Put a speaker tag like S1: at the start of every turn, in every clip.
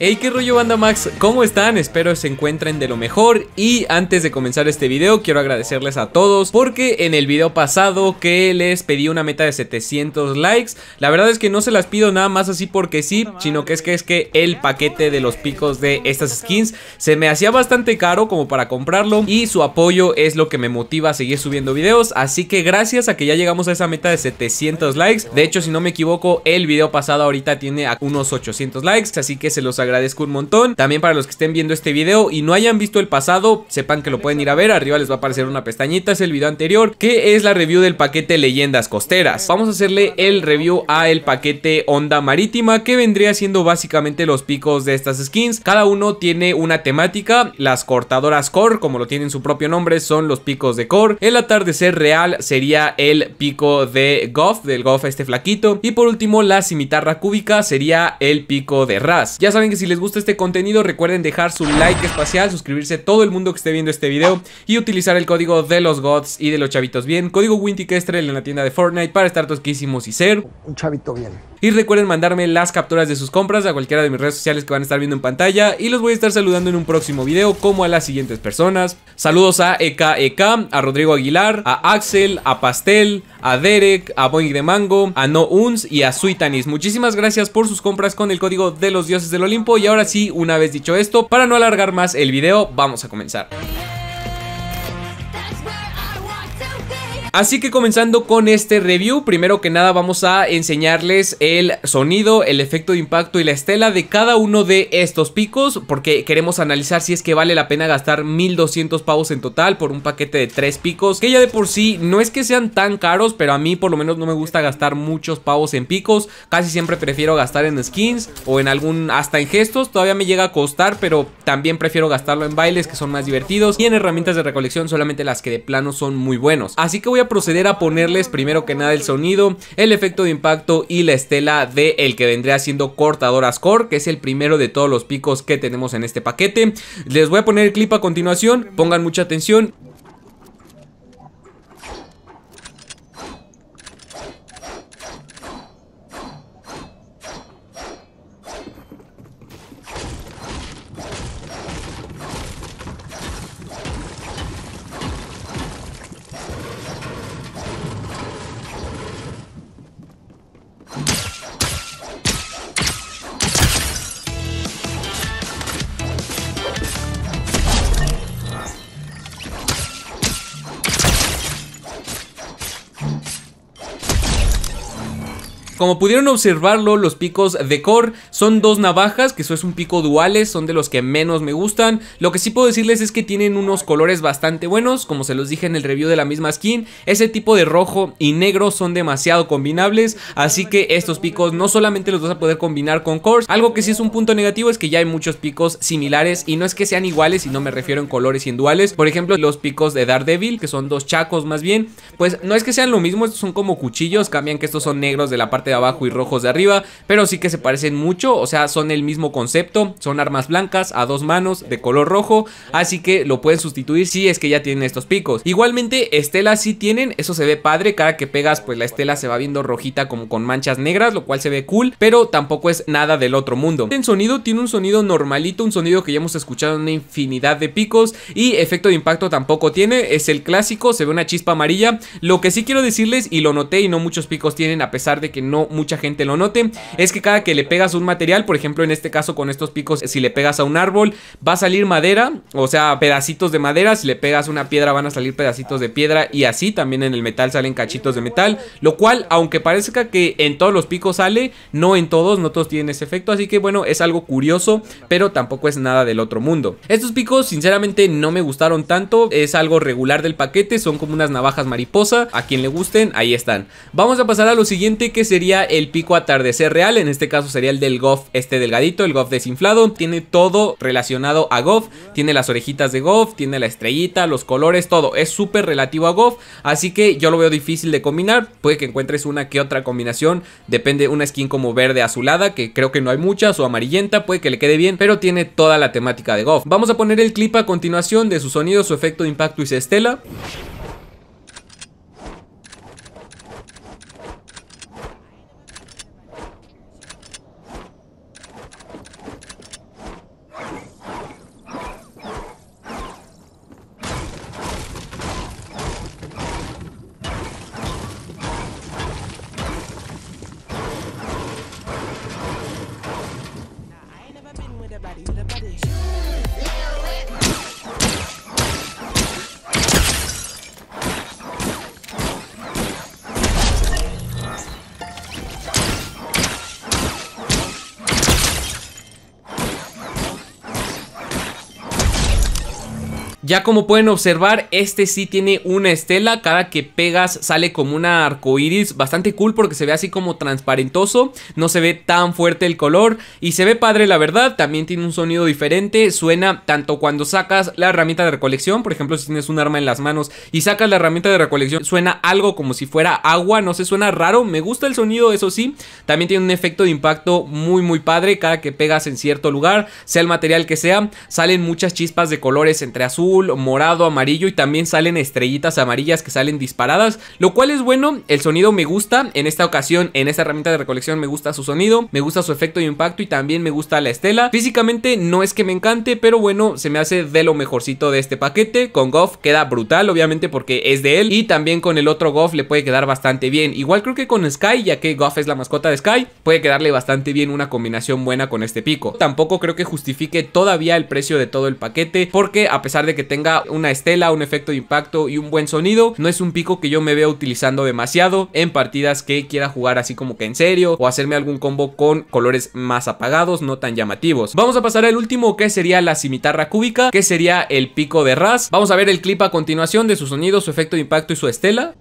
S1: Hey, qué rollo banda Max, ¿cómo están? Espero se encuentren de lo mejor y antes de comenzar este video quiero agradecerles a todos porque en el video pasado que les pedí una meta de 700 likes, la verdad es que no se las pido nada más así porque sí, sino que es que es que el paquete de los picos de estas skins se me hacía bastante caro como para comprarlo y su apoyo es lo que me motiva a seguir subiendo videos, así que gracias a que ya llegamos a esa meta de 700 likes, de hecho si no me equivoco el video pasado ahorita tiene unos 800 likes, así que se los agradezco agradezco un montón. También para los que estén viendo este video y no hayan visto el pasado, sepan que lo pueden ir a ver. Arriba les va a aparecer una pestañita, es el video anterior, que es la review del paquete Leyendas Costeras. Vamos a hacerle el review a el paquete Onda Marítima, que vendría siendo básicamente los picos de estas skins. Cada uno tiene una temática, las cortadoras core, como lo tienen su propio nombre, son los picos de core. El atardecer real sería el pico de Goff, del Goff este flaquito. Y por último, la cimitarra cúbica sería el pico de Raz. Ya saben que si les gusta este contenido recuerden dejar su like espacial, suscribirse a todo el mundo que esté viendo este video y utilizar el código de los gods y de los chavitos bien, código Kestrel en la tienda de Fortnite para estar tosquísimos y ser un chavito bien. Y recuerden mandarme las capturas de sus compras a cualquiera de mis redes sociales que van a estar viendo en pantalla y los voy a estar saludando en un próximo video como a las siguientes personas. Saludos a EKEK, a Rodrigo Aguilar, a Axel, a Pastel, a Derek, a Boing de Mango, a No Uns y a Suitanis. Muchísimas gracias por sus compras con el código de los dioses del Olimpo y ahora sí, una vez dicho esto, para no alargar más el video, vamos a comenzar. Así que comenzando con este review, primero que nada vamos a enseñarles el sonido, el efecto de impacto y la estela de cada uno de estos picos porque queremos analizar si es que vale la pena gastar 1200 pavos en total por un paquete de 3 picos que ya de por sí no es que sean tan caros pero a mí por lo menos no me gusta gastar muchos pavos en picos, casi siempre prefiero gastar en skins o en algún hasta en gestos, todavía me llega a costar pero también prefiero gastarlo en bailes que son más divertidos y en herramientas de recolección solamente las que de plano son muy buenos, así que voy a proceder a ponerles primero que nada el sonido, el efecto de impacto y la estela de el que vendría siendo cortadoras core, que es el primero de todos los picos que tenemos en este paquete. Les voy a poner el clip a continuación, pongan mucha atención Como pudieron observarlo, los picos de core son dos navajas, que eso es un pico duales, son de los que menos me gustan. Lo que sí puedo decirles es que tienen unos colores bastante buenos, como se los dije en el review de la misma skin. Ese tipo de rojo y negro son demasiado combinables, así que estos picos no solamente los vas a poder combinar con cores. Algo que sí es un punto negativo es que ya hay muchos picos similares y no es que sean iguales, y no me refiero en colores y en duales. Por ejemplo, los picos de Daredevil, que son dos chacos más bien, pues no es que sean lo mismo, estos son como cuchillos, cambian que estos son negros de la parte de abajo y rojos de arriba, pero sí que se parecen mucho, o sea, son el mismo concepto, son armas blancas a dos manos de color rojo, así que lo pueden sustituir si es que ya tienen estos picos. Igualmente, estela sí tienen, eso se ve padre, cada que pegas pues la estela se va viendo rojita como con manchas negras, lo cual se ve cool, pero tampoco es nada del otro mundo. En sonido tiene un sonido normalito, un sonido que ya hemos escuchado en una infinidad de picos y efecto de impacto tampoco tiene, es el clásico, se ve una chispa amarilla. Lo que sí quiero decirles y lo noté y no muchos picos tienen a pesar de que no mucha gente lo note, es que cada que le pegas un material, por ejemplo en este caso con estos picos, si le pegas a un árbol, va a salir madera, o sea, pedacitos de madera, si le pegas una piedra van a salir pedacitos de piedra y así también en el metal salen cachitos de metal, lo cual aunque parezca que en todos los picos sale, no en todos, no todos tienen ese efecto, así que bueno, es algo curioso, pero tampoco es nada del otro mundo. Estos picos sinceramente no me gustaron tanto, es algo regular del paquete, son como unas navajas mariposa, a quien le gusten, ahí están. Vamos a pasar a lo siguiente que sería el pico atardecer real, en este caso sería el del Goff este delgadito, el Goff desinflado, tiene todo relacionado a Goff, tiene las orejitas de Goff, tiene la estrellita, los colores, todo, es súper relativo a Goff, así que yo lo veo difícil de combinar, puede que encuentres una que otra combinación, depende una skin como verde azulada, que creo que no hay muchas, o amarillenta, puede que le quede bien, pero tiene toda la temática de Goff. Vamos a poner el clip a continuación de su sonido, su efecto de impacto y su estela. Ya como pueden observar, este sí tiene una estela. Cada que pegas sale como una arcoiris. Bastante cool porque se ve así como transparentoso. No se ve tan fuerte el color. Y se ve padre, la verdad. También tiene un sonido diferente. Suena tanto cuando sacas la herramienta de recolección. Por ejemplo, si tienes un arma en las manos y sacas la herramienta de recolección, suena algo como si fuera agua. No se suena raro. Me gusta el sonido, eso sí. También tiene un efecto de impacto muy, muy padre. Cada que pegas en cierto lugar, sea el material que sea, salen muchas chispas de colores entre azul morado, amarillo y también salen estrellitas amarillas que salen disparadas, lo cual es bueno, el sonido me gusta, en esta ocasión, en esta herramienta de recolección me gusta su sonido, me gusta su efecto de impacto y también me gusta la estela, físicamente no es que me encante, pero bueno, se me hace de lo mejorcito de este paquete, con Goff queda brutal obviamente porque es de él y también con el otro Goff le puede quedar bastante bien, igual creo que con Sky, ya que Goff es la mascota de Sky, puede quedarle bastante bien una combinación buena con este pico, tampoco creo que justifique todavía el precio de todo el paquete, porque a pesar de que tenga una estela, un efecto de impacto y un buen sonido. No es un pico que yo me vea utilizando demasiado en partidas que quiera jugar así como que en serio o hacerme algún combo con colores más apagados, no tan llamativos. Vamos a pasar al último que sería la cimitarra cúbica, que sería el pico de Raz. Vamos a ver el clip a continuación de su sonido, su efecto de impacto y su estela.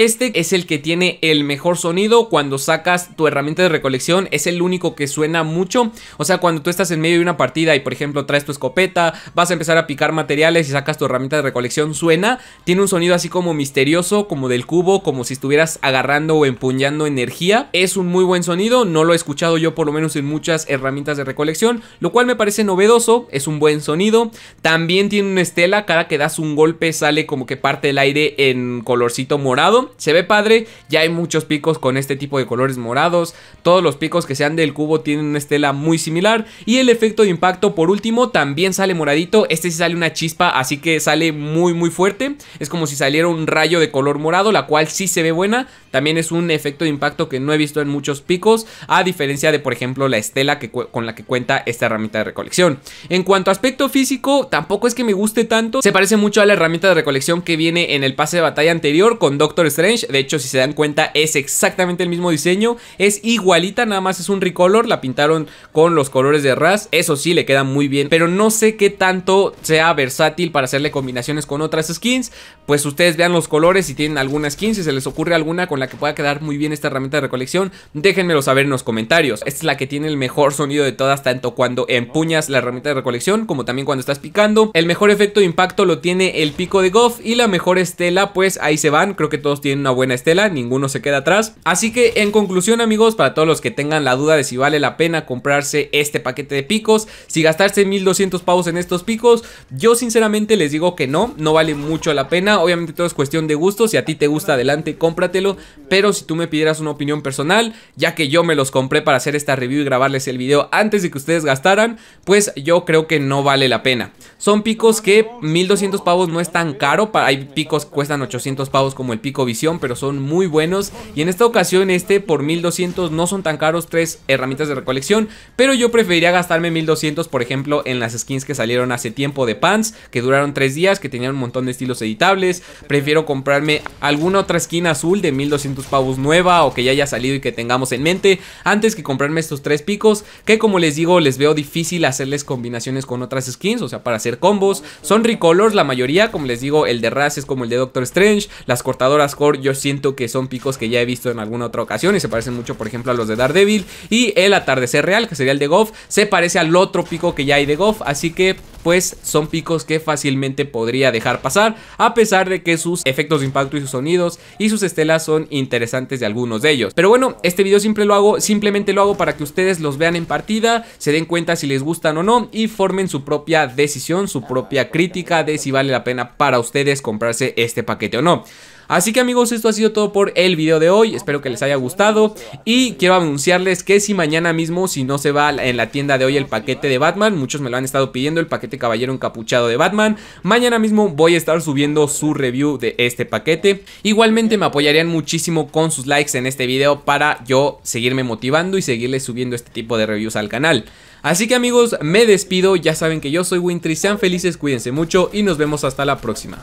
S1: Este es el que tiene el mejor sonido cuando sacas tu herramienta de recolección, es el único que suena mucho. O sea, cuando tú estás en medio de una partida y por ejemplo traes tu escopeta, vas a empezar a picar materiales y sacas tu herramienta de recolección, suena, tiene un sonido así como misterioso, como del cubo, como si estuvieras agarrando o empuñando energía. Es un muy buen sonido, no lo he escuchado yo por lo menos en muchas herramientas de recolección, lo cual me parece novedoso, es un buen sonido. También tiene una estela, cada que das un golpe sale como que parte el aire en colorcito morado se ve padre, ya hay muchos picos con este tipo de colores morados, todos los picos que sean del cubo tienen una estela muy similar y el efecto de impacto por último también sale moradito, este sí sale una chispa, así que sale muy muy fuerte, es como si saliera un rayo de color morado, la cual sí se ve buena, también es un efecto de impacto que no he visto en muchos picos, a diferencia de por ejemplo la estela que, con la que cuenta esta herramienta de recolección. En cuanto a aspecto físico, tampoco es que me guste tanto, se parece mucho a la herramienta de recolección que viene en el pase de batalla anterior con Doctor Strange de hecho, si se dan cuenta, es exactamente el mismo diseño. Es igualita, nada más es un recolor. La pintaron con los colores de ras, Eso sí, le queda muy bien. Pero no sé qué tanto sea versátil para hacerle combinaciones con otras skins. Pues ustedes vean los colores, si tienen alguna skin, si se les ocurre alguna con la que pueda quedar muy bien esta herramienta de recolección, déjenmelo saber en los comentarios. Esta es la que tiene el mejor sonido de todas, tanto cuando empuñas la herramienta de recolección como también cuando estás picando. El mejor efecto de impacto lo tiene el pico de Goff y la mejor estela, pues ahí se van. Creo que todos tienen una buena estela, ninguno se queda atrás. Así que en conclusión amigos, para todos los que tengan la duda de si vale la pena comprarse este paquete de picos, si gastarse 1200 pavos en estos picos, yo sinceramente les digo que no, no vale mucho la pena, obviamente todo es cuestión de gusto, si a ti te gusta adelante cómpratelo, pero si tú me pidieras una opinión personal, ya que yo me los compré para hacer esta review y grabarles el video antes de que ustedes gastaran, pues yo creo que no vale la pena. Son picos que 1200 pavos no es tan caro, hay picos que cuestan 800 pavos como el pico visible pero son muy buenos. Y en esta ocasión este por 1200 no son tan caros, tres herramientas de recolección, pero yo preferiría gastarme 1200 por ejemplo en las skins que salieron hace tiempo de Pants, que duraron tres días, que tenían un montón de estilos editables. Prefiero comprarme alguna otra skin azul de 1200 pavos nueva o que ya haya salido y que tengamos en mente, antes que comprarme estos tres picos, que como les digo les veo difícil hacerles combinaciones con otras skins, o sea, para hacer combos. Son recolors la mayoría, como les digo, el de Raz es como el de Doctor Strange, las cortadoras yo siento que son picos que ya he visto en alguna otra ocasión y se parecen mucho, por ejemplo, a los de Daredevil. Y el atardecer real, que sería el de Goff, se parece al otro pico que ya hay de Goff, así que pues son picos que fácilmente podría dejar pasar, a pesar de que sus efectos de impacto y sus sonidos y sus estelas son interesantes de algunos de ellos. Pero bueno, este video siempre lo hago, simplemente lo hago para que ustedes los vean en partida, se den cuenta si les gustan o no y formen su propia decisión, su propia crítica de si vale la pena para ustedes comprarse este paquete o no. Así que amigos, esto ha sido todo por el video de hoy, espero que les haya gustado y quiero anunciarles que si mañana mismo, si no se va en la tienda de hoy el paquete de Batman, muchos me lo han estado pidiendo, el paquete caballero encapuchado de Batman, mañana mismo voy a estar subiendo su review de este paquete. Igualmente me apoyarían muchísimo con sus likes en este video para yo seguirme motivando y seguirles subiendo este tipo de reviews al canal. Así que amigos, me despido, ya saben que yo soy Wintry, sean felices, cuídense mucho y nos vemos hasta la próxima.